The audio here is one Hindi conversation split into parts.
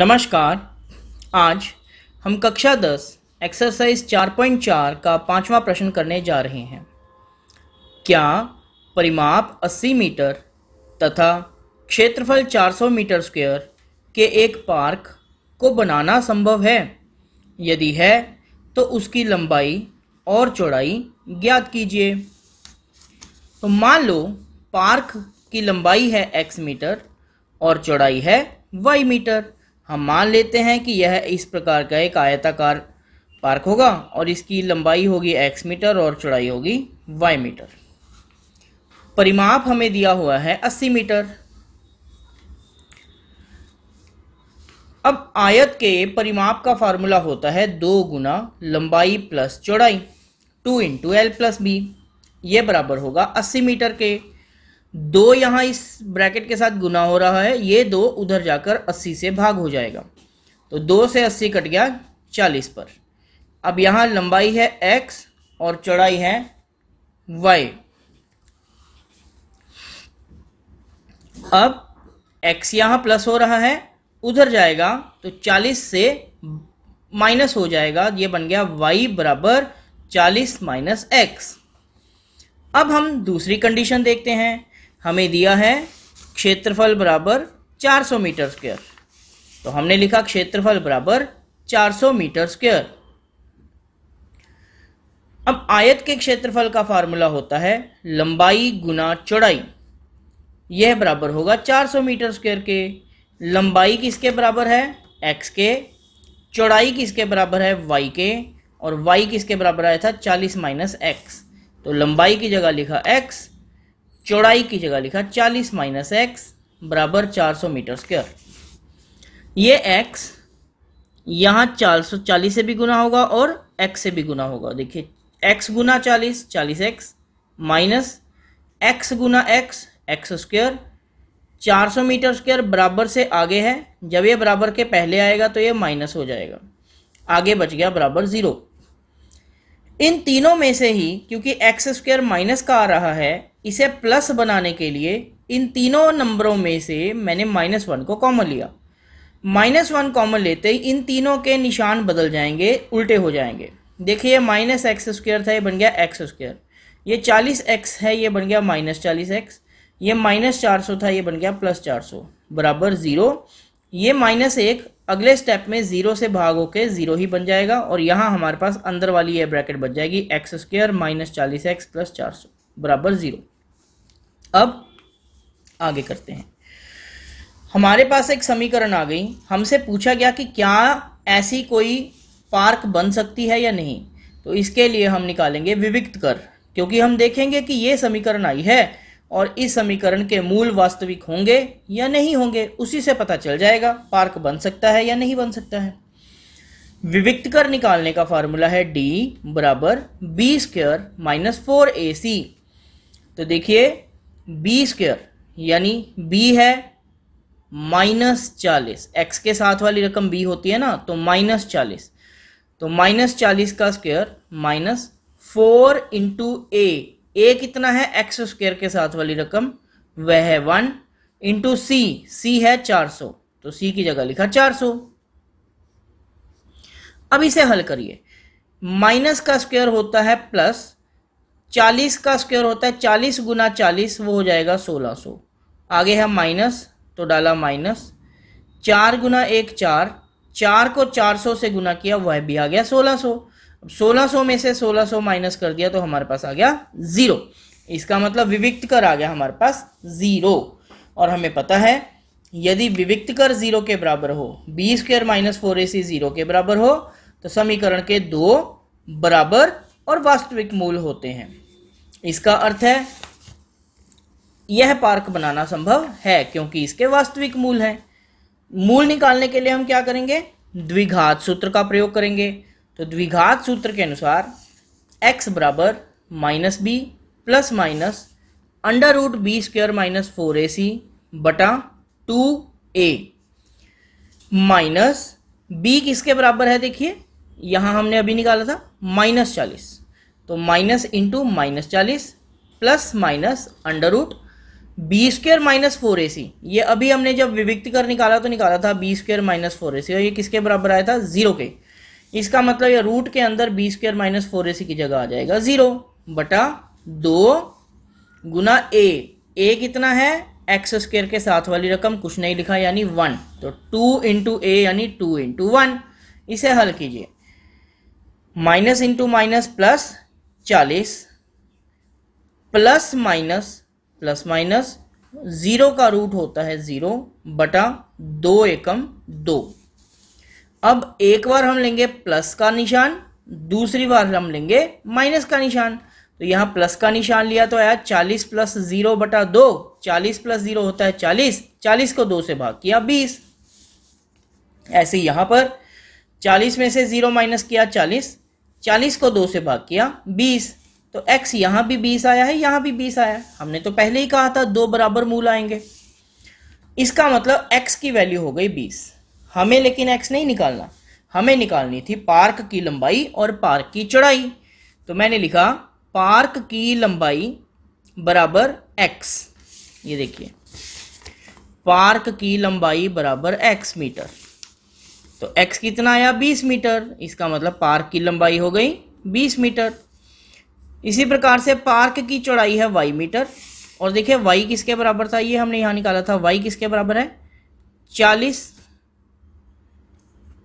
नमस्कार आज हम कक्षा दस एक्सरसाइज 4.4 का पांचवा प्रश्न करने जा रहे हैं क्या परिमाप 80 मीटर तथा क्षेत्रफल 400 मीटर स्क्वायर के एक पार्क को बनाना संभव है यदि है तो उसकी लंबाई और चौड़ाई ज्ञात कीजिए तो मान लो पार्क की लंबाई है एक्स मीटर और चौड़ाई है वाई मीटर हम मान लेते हैं कि यह इस प्रकार का एक आयताकार पार्क होगा और इसकी लंबाई होगी एक्स मीटर और चौड़ाई होगी वाई मीटर परिमाप हमें दिया हुआ है 80 मीटर अब आयत के परिमाप का फार्मूला होता है दो गुना लंबाई प्लस चौड़ाई two into L plus B ये बराबर होगा 80 मीटर के दो यहाँ इस ब्रैकेट के साथ गुना हो रहा है ये दो उधर जाकर अस्सी से भाग हो जाएगा तो दो से अस्सी कट गया चालीस पर अब यहाँ लंबाई है एक्स और चौड़ाई है वाई अब एक्स यहाँ प्लस हो रहा है उधर जाएगा तो चालीस से माइनस हो जाएगा ये बन गया वाई बराबर चालीस माइनस एक्स अब हम दूसरी कंडीशन देखते हैं हमें दिया है क्षेत्रफल बराबर 400 मीटर स्क्वेयर तो हमने लिखा क्षेत्रफल बराबर 400 मीटर स्क्वेयर अब आयत के क्षेत्रफल का फार्मूला होता है लंबाई गुना चौड़ाई यह बराबर होगा 400 मीटर स्क्वेयर के लंबाई किसके बराबर है एक्स के चौड़ाई किसके बराबर है वाई के और वाई किसके बराबर आया था 40 माइनस एक्स तो लंबाई की जगह लिखा एक्स चौड़ाई की जगह लिखा चालीस माइनस एक्स बराबर चार सौ मीटर स्क्वायर ये एक्स यहाँ चार सौ चालीस से भी गुना होगा और एक्स से भी गुना होगा देखिए एक्स गुना चालीस चालीस एक्स माइनस एक्स गुना एक्स एक्स स्क्वेयर चार सौ मीटर स्क्वेयर बराबर से आगे है जब ये बराबर के पहले आएगा तो ये माइनस हो जाएगा आगे बच गया बराबर ज़ीरो इन तीनों में से ही क्योंकि एक्स स्क्वेयर माइनस का आ रहा है इसे प्लस बनाने के लिए इन तीनों नंबरों में से मैंने माइनस वन को कॉमन लिया माइनस वन कॉमन लेते ही इन तीनों के निशान बदल जाएंगे उल्टे हो जाएंगे देखिए ये माइनस एक्स स्क्वेयर था ये बन गया एक्स स्क्वेयर ये चालीस एक्स है ये बन गया माइनस चालीस एक्स ये माइनस चार सौ था ये बन गया प्लस चार सौ बराबर ज़ीरो ये माइनस एक अगले स्टेप में ज़ीरो से भाग होके ज़ीरो ही बन जाएगा और यहाँ हमारे पास अंदर वाली ये ब्रैकेट बच जाएगी एक्स स्क्वेयर माइनस चालीस एक्स प्लस चार सौ बराबर ज़ीरो अब आगे करते हैं हमारे पास एक समीकरण आ गई हमसे पूछा गया कि क्या ऐसी कोई पार्क बन सकती है या नहीं तो इसके लिए हम निकालेंगे विविक्त कर क्योंकि हम देखेंगे कि ये समीकरण आई है और इस समीकरण के मूल वास्तविक होंगे या नहीं होंगे उसी से पता चल जाएगा पार्क बन सकता है या नहीं बन सकता है विविक्त कर निकालने का फार्मूला है डी बराबर B square minus four A C तो देखिए बी स्क्र यानी बी है माइनस चालीस एक्स के साथ वाली रकम बी होती है ना तो माइनस चालीस तो माइनस चालीस का square minus four into A A कितना है एक्स स्क्वेयर के साथ वाली रकम वह है वन इंटू सी सी है चार सौ तो सी की जगह लिखा चार सौ अब इसे हल करिए माइनस का स्क्वेयर होता है प्लस चालीस का स्क्वेयर होता है चालीस गुना चालीस वो हो जाएगा सोलह सौ सो। आगे है माइनस तो डाला माइनस चार गुना एक चार चार को चार सौ से गुना किया वह भी आ गया सोलह सौ सो। अब 1600 में से 1600 माइनस कर दिया तो हमारे पास आ गया ज़ीरो इसका मतलब विविक्त कर आ गया हमारे पास ज़ीरो और हमें पता है यदि विविक्त कर ज़ीरो के बराबर हो B square minus four A C zero के बराबर हो तो समीकरण के दो बराबर और वास्तविक मूल होते हैं इसका अर्थ है यह पार्क बनाना संभव है क्योंकि इसके वास्तविक मूल हैं मूल निकालने के लिए हम क्या करेंगे द्विघात सूत्र का प्रयोग करेंगे तो द्विघात सूत्र के अनुसार x बराबर minus B plus minus under root B square minus four A C बटा टू ए माइनस बी किसके बराबर है देखिए यहाँ हमने अभी निकाला था माइनस चालीस तो माइनस इंटू माइनस चालीस plus minus under root B square minus four A C ये अभी हमने जब विविक्त कर निकाला तो निकाला था B square minus four A C और ये किसके बराबर आया था जीरो के इसका मतलब ये रूट के अंदर B square minus four A C की जगह आ जाएगा जीरो बटा दो गुना ए ए कितना है एक्स स्क्र के साथ वाली रकम कुछ नहीं लिखा यानी वन तो टू इंटू ए यानी टू इंटू वन इसे हल कीजिए माइनस इंटू माइनस प्लस चालीस plus minus plus minus zero का रूट होता है जीरो बटा दो एकम दो अब एक बार हम लेंगे प्लस का निशान दूसरी बार हम लेंगे माइनस का निशान तो यहां प्लस का निशान लिया तो आया चालीस प्लस जीरो बटा दो चालीस प्लस जीरो होता है चालीस चालीस को दो से भाग किया बीस ऐसे यहां पर चालीस में से जीरो माइनस किया चालीस चालीस को दो से भाग किया बीस तो एक्स यहां भी बीस आया है यहां भी बीस आया है हमने तो पहले ही कहा था दो बराबर मूल आएंगे इसका मतलब एक्स की वैल्यू हो गई बीस हमें लेकिन एक्स नहीं निकालना हमें निकालनी थी पार्क की लंबाई और पार्क की चौड़ाई तो मैंने लिखा पार्क की लंबाई बराबर एक्स ये देखिए पार्क की लंबाई बराबर एक्स मीटर तो एक्स कितना आया बीस मीटर इसका मतलब पार्क की लंबाई हो गई बीस मीटर इसी प्रकार से पार्क की चौड़ाई है वाई मीटर और देखिए वाई किसके बराबर था ये हमने यहाँ निकाला था वाई किसके बराबर है चालीस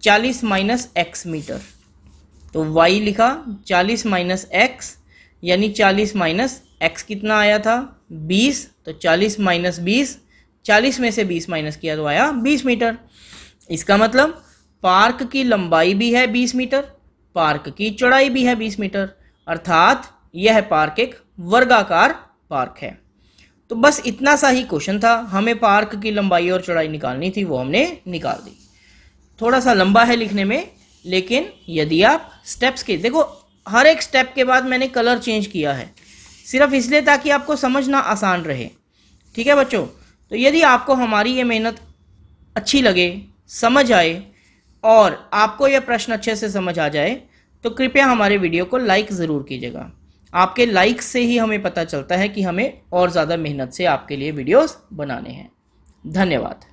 चालीस माइनस एक्स मीटर तो वाई लिखा चालीस माइनस एक्स यानी चालीस माइनस एक्स कितना आया था बीस तो चालीस माइनस बीस चालीस में से बीस माइनस किया तो आया बीस मीटर इसका मतलब पार्क की लंबाई भी है बीस मीटर पार्क की चौड़ाई भी है बीस मीटर अर्थात यह पार्क एक वर्गाकार पार्क है तो बस इतना सा ही क्वेश्चन था हमें पार्क की लंबाई और चौड़ाई निकालनी थी वो हमने निकाल दी थोड़ा सा लंबा है लिखने में लेकिन यदि आप स्टेप्स के देखो हर एक स्टेप के बाद मैंने कलर चेंज किया है सिर्फ इसलिए ताकि आपको समझना आसान रहे ठीक है बच्चों तो यदि आपको हमारी ये मेहनत अच्छी लगे समझ आए और आपको यह प्रश्न अच्छे से समझ आ जाए तो कृपया हमारे वीडियो को लाइक ज़रूर कीजिएगा आपके लाइक से ही हमें पता चलता है कि हमें और ज़्यादा मेहनत से आपके लिए वीडियोस बनाने हैं धन्यवाद